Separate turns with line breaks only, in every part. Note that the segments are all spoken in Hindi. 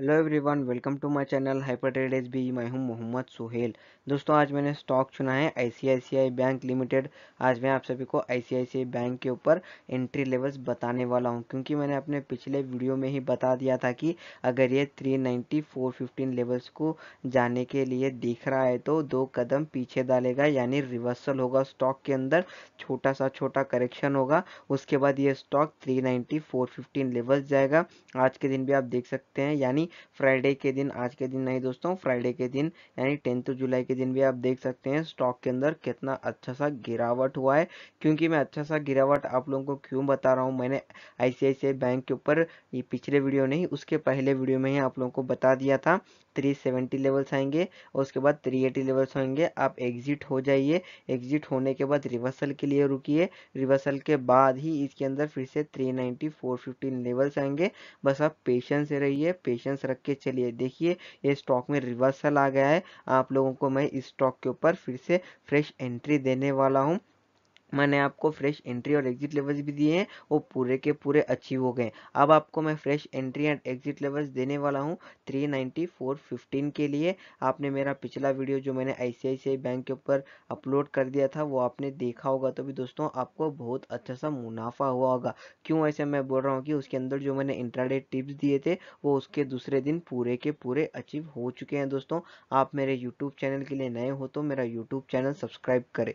hello everyone welcome to my channel hyper trade S B मैं हूं मोहम्मद सुहेल दोस्तों आज मैंने स्टॉक चुना है आईसीआईसीआई बैंक लिमिटेड आज मैं आप सभी को आईसीआईसीआई बैंक के ऊपर एंट्री लेवल्स बताने वाला हूं क्योंकि मैंने अपने पिछले वीडियो में ही बता दिया था कि अगर ये फोर फिफ्टीन लेवल्स को जाने के लिए दिख रहा है तो दो कदम पीछे डालेगा यानी रिवर्सल होगा स्टॉक के अंदर छोटा सा छोटा करेक्शन होगा उसके बाद ये स्टॉक थ्री नाइन्टी लेवल्स जाएगा आज के दिन भी आप देख सकते हैं यानी यानी फ्राइडे के दिन आज के दिन नहीं दोस्तों फ्राइडे के दिन यानी टेंथ जुलाई के दिन भी आप देख सकते हैं स्टॉक के अंदर कितना अच्छा सा गिरावट हुआ है क्योंकि मैं अच्छा सा गिरावट आप लोगों को क्यों बता रहा हूँ मैंने आई बैंक के ऊपर ये पिछले वीडियो नहीं उसके पहले वीडियो में ही आप लोगों को बता दिया था 370 लेवल्स आएंगे और उसके बाद 380 लेवल्स होंगे आप एग्जिट हो जाइए एग्जिट होने के बाद रिवर्सल के लिए रुकिए रिवर्सल के बाद ही इसके अंदर फिर से 390 415 लेवल्स आएंगे बस आप पेशेंस रहिए पेशेंस रख के चलिए देखिए ये स्टॉक में रिवर्सल आ गया है आप लोगों को मैं इस स्टॉक के ऊपर फिर से फ्रेश एंट्री देने वाला हूँ मैंने आपको फ्रेश एंट्री और एग्जिट लेवल्स भी दिए हैं वो पूरे के पूरे अचीव हो गए अब आपको मैं fresh entry and exit levels देने वाला हूँ थ्री नाइन्टी फोर फिफ्टीन के लिए आपने मेरा पिछला वीडियो जो मैंने आई बैंक के ऊपर अपलोड कर दिया था वो आपने देखा होगा तो भी दोस्तों आपको बहुत अच्छा सा मुनाफा हुआ होगा क्यों ऐसे मैं बोल रहा हूँ कि उसके अंदर जो मैंने इंट्राडे टिप्स दिए थे वो उसके दूसरे दिन पूरे के पूरे अचीव हो चुके हैं दोस्तों आप मेरे यूट्यूब चैनल के लिए नए हो तो मेरा यूट्यूब चैनल सब्सक्राइब करें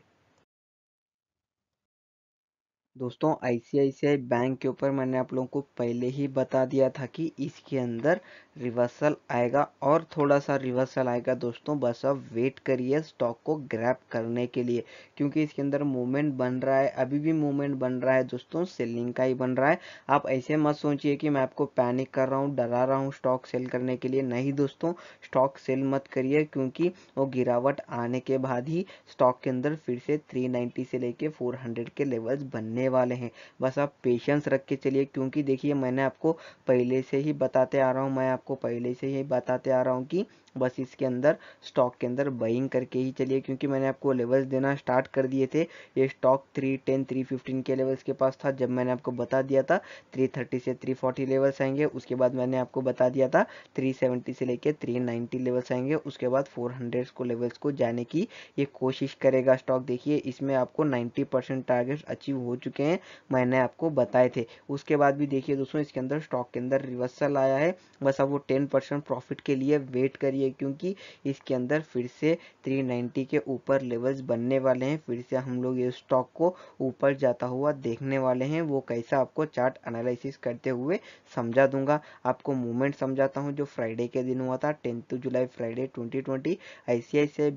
दोस्तों आईसीआईसीआई बैंक के ऊपर मैंने आप लोगों को पहले ही बता दिया था कि इसके अंदर रिवर्सल आएगा और थोड़ा सा रिवर्सल आएगा दोस्तों बस अब वेट करिए स्टॉक को ग्रैप करने के लिए क्योंकि इसके अंदर मूवमेंट बन रहा है अभी भी मूवमेंट बन रहा है दोस्तों सेलिंग का ही बन रहा है आप ऐसे मत सोचिए कि मैं आपको पैनिक कर रहा हूँ डरा रहा हूँ स्टॉक सेल करने के लिए नहीं दोस्तों स्टॉक सेल मत करिए क्योंकि वो गिरावट आने के बाद ही स्टॉक के अंदर फिर से थ्री से लेके फोर के लेवल्स बनने आने वाले हैं बस आप पेशेंस रख के चलिए क्योंकि देखिए मैंने आपको पहले से ही बताते आ रहा हूँ मैं आपको पहले से ही बताते आ रहा हूँ कि बस इसके अंदर स्टॉक के अंदर बाइंग करके ही चलिए क्योंकि मैंने आपको लेवल्स देना स्टार्ट कर दिए थे ये stock three ten three fifteen के लेवल्स के पास था जब मैंने आपको बता दिया था थ्री थर्टी से थ्री फोर्टी लेवल्स आएंगे उसके बाद मैंने आपको बता दिया था थ्री सेवेंटी से लेके थ्री नाइन्टी लेवल्स आएंगे उसके बाद फोर हंड्रेड को लेवल्स को जाने की ये कोशिश करेगा स्टॉक देखिए इसमें आपको नाइन्टी परसेंट टारगेट अचीव हो चुके चुके हैं मैंने आपको बताए थे उसके बाद भी देखिए दोस्तों इसके अंदर स्टॉक के अंदर रिवर्सल आया है बस अब वो टेन परसेंट प्रॉफिट के लिए वेट करिए क्योंकि इसके अंदर फिर से 390 के ऊपर लेवल्स बनने वाले हैं फिर से हम लोग ये स्टॉक को ऊपर जाता हुआ देखने वाले हैं वो कैसा आपको चार्ट एनालिसिस करते हुए समझा दूंगा आपको मूवमेंट समझाता हूँ जो फ्राइडे के दिन हुआ था tenth July Friday twenty twenty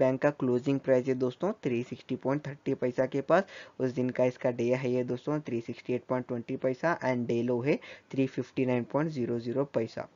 bank का क्लोजिंग प्राइस है दोस्तों थ्री पैसा के पास उस दिन का इसका डे है है दोस्तों 368.20 पैसा एंड डेलो है 359.00 पैसा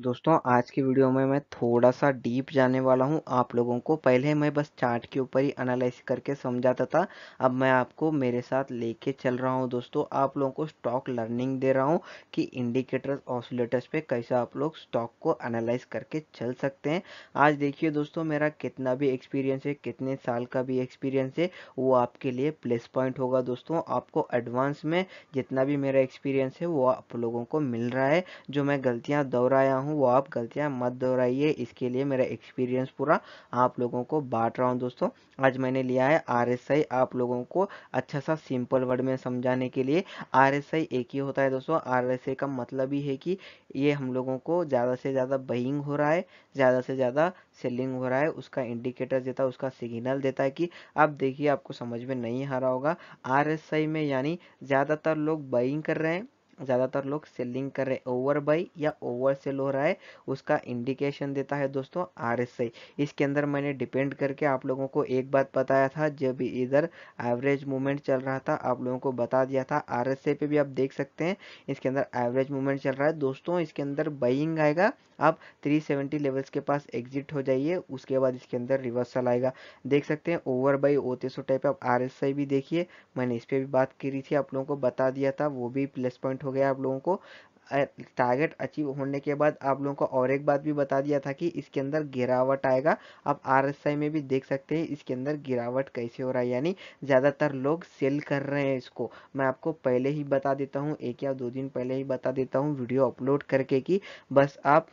दोस्तों आज की वीडियो में मैं थोड़ा सा डीप जाने वाला हूं आप लोगों को पहले मैं बस चार्ट के ऊपर ही एनालाइज करके समझाता था अब मैं आपको मेरे साथ लेके चल रहा हूं दोस्तों आप लोगों को स्टॉक लर्निंग दे रहा हूं कि इंडिकेटर्स ऑसिलेटर्स पे कैसे आप लोग स्टॉक को एनालाइज करके चल सकते हैं आज देखिए दोस्तों मेरा कितना भी एक्सपीरियंस है कितने साल का भी एक्सपीरियंस है वो आपके लिए प्लस पॉइंट होगा दोस्तों आपको एडवांस में जितना भी मेरा एक्सपीरियंस है वो आप लोगों को मिल रहा है जो मैं गलतियाँ दोहराया हूँ हूँ वो आप गलतियाँ मत दोहराइए इसके लिए मेरा एक्सपीरियंस पूरा आप लोगों को बांट रहा हूँ दोस्तों आज मैंने लिया है आर आप लोगों को अच्छा सा सिंपल वर्ड में समझाने के लिए आर एक ही होता है दोस्तों आर का मतलब ही है कि ये हम लोगों को ज़्यादा से ज़्यादा बइंग हो रहा है ज़्यादा से ज़्यादा सेलिंग हो रहा है उसका इंडिकेटर देता है उसका सिग्नल देता है कि आप देखिए आपको समझ में नहीं आ रहा होगा आर में यानी ज़्यादातर लोग बइंग कर रहे हैं ज़्यादातर लोग सेलिंग कर रहे हैं ओवर बाई या ओवर सेल हो रहा है उसका इंडिकेशन देता है दोस्तों आर एस आई इसके अंदर मैंने डिपेंड करके आप लोगों को एक बात बताया था जब इधर एवरेज मूवमेंट चल रहा था आप लोगों को बता दिया था आर एस आई पे भी आप देख सकते हैं इसके अंदर एवरेज मूवमेंट चल रहा है दोस्तों इसके अंदर बाइंग आएगा आप 370 लेवल्स के पास एग्जिट हो जाइए उसके बाद इसके अंदर रिवर्सल आएगा देख सकते हैं ओवर बाई ओते सौ टाइप आप आर भी देखिए मैंने इस पर भी बात करी थी आप लोगों को बता दिया था वो भी प्लस पॉइंट हो गया आप लोगों को टारगेट अचीव होने के बाद आप लोगों को और एक बात भी बता दिया था कि इसके अंदर गिरावट आएगा आप आरएसआई में भी देख सकते हैं इसके अंदर गिरावट कैसे हो रहा है यानी ज़्यादातर लोग सेल कर रहे हैं इसको मैं आपको पहले ही बता देता हूँ एक या दो दिन पहले ही बता देता हूँ वीडियो अपलोड करके कि बस आप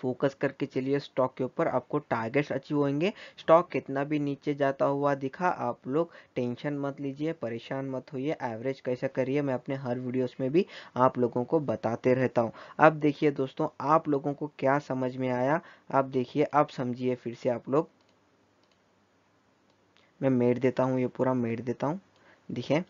फोकस करके चलिए स्टॉक के ऊपर आपको टारगेट्स अचीव होंगे स्टॉक कितना भी नीचे जाता हुआ दिखा आप लोग टेंशन मत लीजिए परेशान मत होइए एवरेज कैसा करिए मैं अपने हर वीडियोस में भी आप लोगों को बताते रहता हूँ अब देखिए दोस्तों आप लोगों को क्या समझ में आया आप देखिए आप समझिए फिर से आप लोग मैं मेड देता हूँ ये पूरा मेड देता हूँ देखिए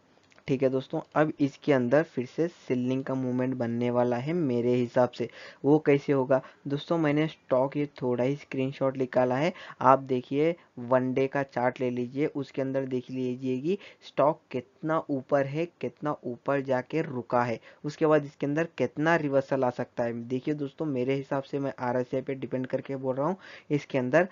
ठीक है दोस्तों अब इसके अंदर फिर से सेलिंग का मूवमेंट बनने वाला है मेरे हिसाब से वो कैसे होगा दोस्तों मैंने स्टॉक ये थोड़ा ही स्क्रीनशॉट निकाला है आप देखिए वन डे का चार्ट ले लीजिए उसके अंदर देख लीजिए कि स्टॉक कितना ऊपर है कितना ऊपर जाके रुका है उसके बाद इसके अंदर कितना रिवर्सल आ सकता है देखिए दोस्तों मेरे हिसाब से मैं आर पे डिपेंड करके बोल रहा हूँ इसके अंदर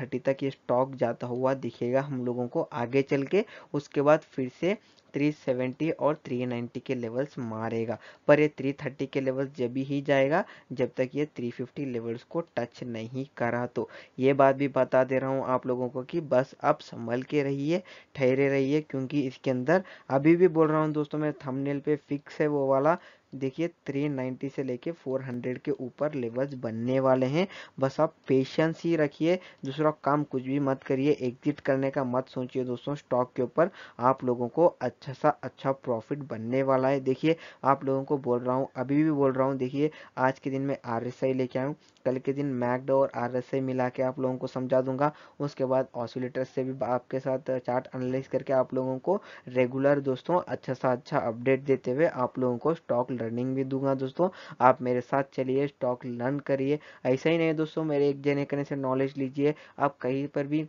थर्टी तक ये स्टॉक जाता हुआ दिखेगा हम लोगों को आगे चल के उसके बाद फिर से 370 और 390 के लेवल्स मारेगा पर ये 330 के लेवल्स जब ही जाएगा जब तक ये 350 लेवल्स को टच नहीं करा तो ये बात भी बता दे रहा हूँ आप लोगों को कि बस अब संभल के रहिए ठहरे रहिए क्योंकि इसके अंदर अभी भी बोल रहा हूँ दोस्तों मैं थमनेल पे फिक्स है वो वाला देखिए 390 से लेके 400 के ऊपर लेवल्स बनने वाले हैं बस आप पेशेंस ही रखिए दूसरा काम कुछ भी मत करिए एग्जिट करने का मत सोचिए दोस्तों स्टॉक के ऊपर आप लोगों को अच्छा सा अच्छा प्रॉफिट बनने वाला है देखिए आप लोगों को बोल रहा हूँ अभी भी बोल रहा हूँ देखिए आज के दिन मैं आर लेके आऊँ कल के दिन मैकडो और आर मिला के आप लोगों को समझा दूंगा उसके बाद ऑसिलेटर से भी आपके साथ चार्ट एनालाइज करके आप लोगों को रेगुलर दोस्तों अच्छा सा अच्छा अपडेट देते हुए आप लोगों को स्टॉक लर्निंग भी दूंगा दोस्तों आप मेरे साथ चलिए स्टॉक लर्न करिए ऐसा ही नहीं दोस्तों मेरे एक जने करने से नॉलेज लीजिए आप कहीं पर भी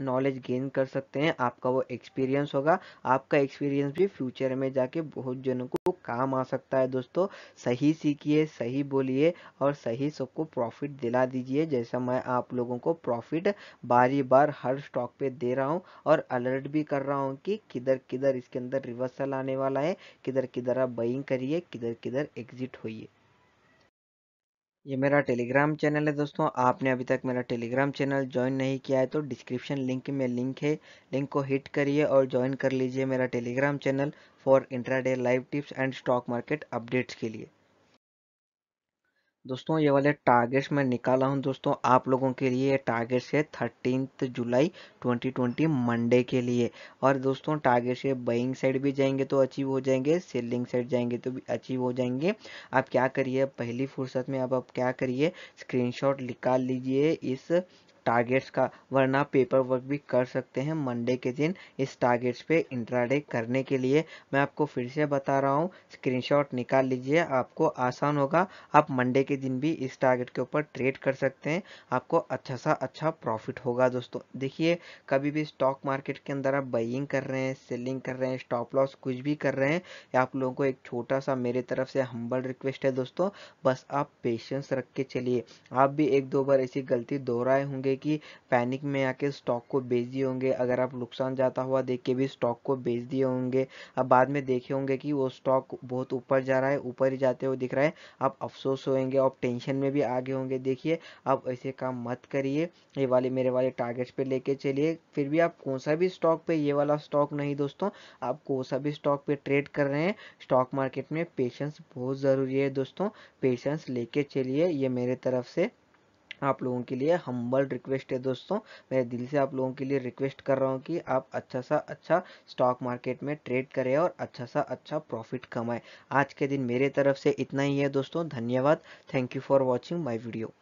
नॉलेज गेन कर सकते हैं आपका वो एक्सपीरियंस होगा आपका एक्सपीरियंस भी फ्यूचर में जाके बहुत जनों को काम आ सकता है दोस्तों सही सीखिए सही बोलिए और सही सबको प्रॉफिट दिला दीजिए जैसा मैं आप लोगों को प्रॉफिट बारी बार हर स्टॉक पे दे रहा हूँ और अलर्ट भी कर रहा हूँ कि किधर किधर इसके अंदर रिवर्सल आने वाला है किधर किधर आप बइंग करिए किधर किधर एग्जिट होइए ये मेरा टेलीग्राम चैनल है दोस्तों आपने अभी तक मेरा टेलीग्राम चैनल ज्वाइन नहीं किया है तो डिस्क्रिप्शन लिंक में लिंक है लिंक को हिट करिए और ज्वाइन कर लीजिए मेरा Telegram channel for intraday live tips and stock market updates के लिए दोस्तों ये वाले टारगेट्स मैं निकाला हूँ दोस्तों आप लोगों के लिए टारगेट्स है थर्टीन जुलाई 2020 मंडे के लिए और दोस्तों टारगेट्स है बाइंग साइड भी जाएंगे तो अचीव हो जाएंगे सेलिंग साइड जाएंगे तो भी अचीव हो जाएंगे आप क्या करिए पहली फुर्सत में अब आप क्या करिए स्क्रीनशॉट निकाल लीजिए इस टारगेट्स का वरना पेपर वर्क भी कर सकते हैं मंडे के दिन इस टारगेट्स पे इंट्राडे करने के लिए मैं आपको फिर से बता रहा हूँ स्क्रीनशॉट निकाल लीजिए आपको आसान होगा आप मंडे के दिन भी इस टारगेट के ऊपर ट्रेड कर सकते हैं आपको अच्छा सा अच्छा प्रॉफिट होगा दोस्तों देखिए कभी भी स्टॉक मार्केट के अंदर आप बइंग कर रहे हैं सेलिंग कर रहे हैं स्टॉप लॉस कुछ भी कर रहे हैं आप लोगों को एक छोटा सा मेरे तरफ से हम्बल रिक्वेस्ट है दोस्तों बस आप पेशेंस रख के चलिए आप भी एक दो बार ऐसी गलती दोहराए होंगे कि पैनिक में आके स्टॉक को बेच दिए होंगे अगर आप नुकसान जाता हुआ देख के भी स्टॉक को बेच दिए होंगे अब बाद में देखे होंगे कि वो स्टॉक बहुत ऊपर जा रहा है ऊपर ही जाते हुए दिख रहा है आप अफसोस होएंगे आप टेंशन में भी आगे होंगे देखिए आप ऐसे काम मत करिए ये वाले मेरे वाले टारगेट्स पर लेके चलिए फिर भी आप कौन सा भी स्टॉक पर ये वाला स्टॉक नहीं दोस्तों आप कौन सा भी स्टॉक पर ट्रेड कर रहे हैं स्टॉक मार्केट में पेशेंस बहुत ज़रूरी है दोस्तों पेशेंस लेके चलिए ये मेरे तरफ से आप लोगों के लिए हम्बल रिक्वेस्ट है दोस्तों मैं दिल से आप लोगों के लिए रिक्वेस्ट कर रहा हूँ कि आप अच्छा सा अच्छा स्टॉक मार्केट में ट्रेड करें और अच्छा सा अच्छा प्रॉफिट कमाएं आज के दिन मेरे तरफ से इतना ही है दोस्तों धन्यवाद thank you for watching my video